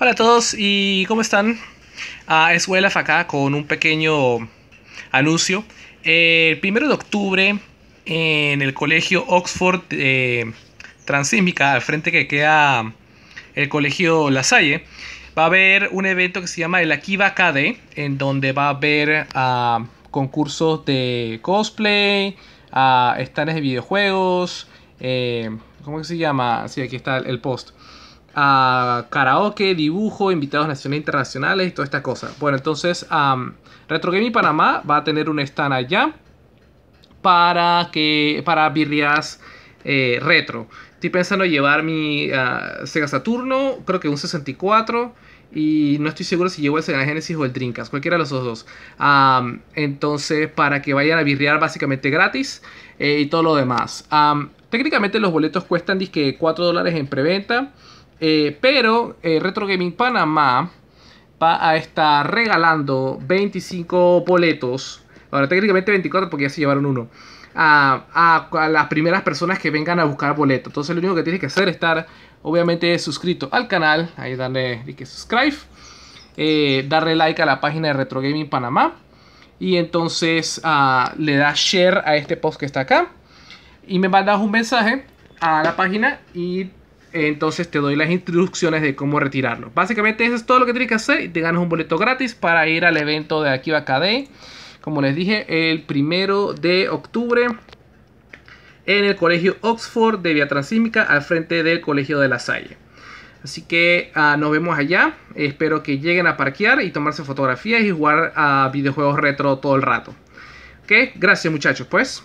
Hola a todos y ¿cómo están? es Welaf acá con un pequeño anuncio. El primero de octubre en el colegio Oxford eh, al frente que queda el colegio La Salle, va a haber un evento que se llama el Akiva KD, en donde va a haber ah, concursos de cosplay, a ah, stands de videojuegos, eh, ¿cómo que se llama? Sí, aquí está el post a karaoke, dibujo, invitados nacionales e internacionales y toda esta cosa. Bueno, entonces Retro Gaming Panamá va a tener un stand allá para que para birrias eh, retro. Estoy pensando llevar mi ah, Sega Saturno, creo que un 64 y no estoy seguro si llevo el Sega Genesis o el Dreamcast, cualquiera de los dos. entonces, para que vayan a birrear básicamente gratis eh, y todo lo demás. técnicamente los boletos cuestan disque 4 dólares en preventa. Eh, pero eh, Retro Gaming Panamá va a estar regalando 25 boletos. Ahora técnicamente 24 porque ya se llevaron uno. A, las primeras personas que vengan a buscar boletos. Entonces lo único que tienes que hacer es estar obviamente suscrito al canal. Ahí darle like subscribe. Eh, darle like a la página de Retro Gaming Panamá. Y entonces ah, le das share a este post que está acá. Y me mandas un mensaje a la página y entonces te doy las instrucciones de cómo retirarlo. Básicamente eso es todo lo que tienes que hacer y te ganas un boleto gratis para ir al evento de Akiba KD Como les dije, el primero de octubre en el Colegio Oxford de Vía Transímica. al frente del Colegio de La Salle. Así que ah, nos vemos allá. Espero que lleguen a parquear y tomarse fotografías y jugar a videojuegos retro todo el rato. Ok, gracias muchachos pues.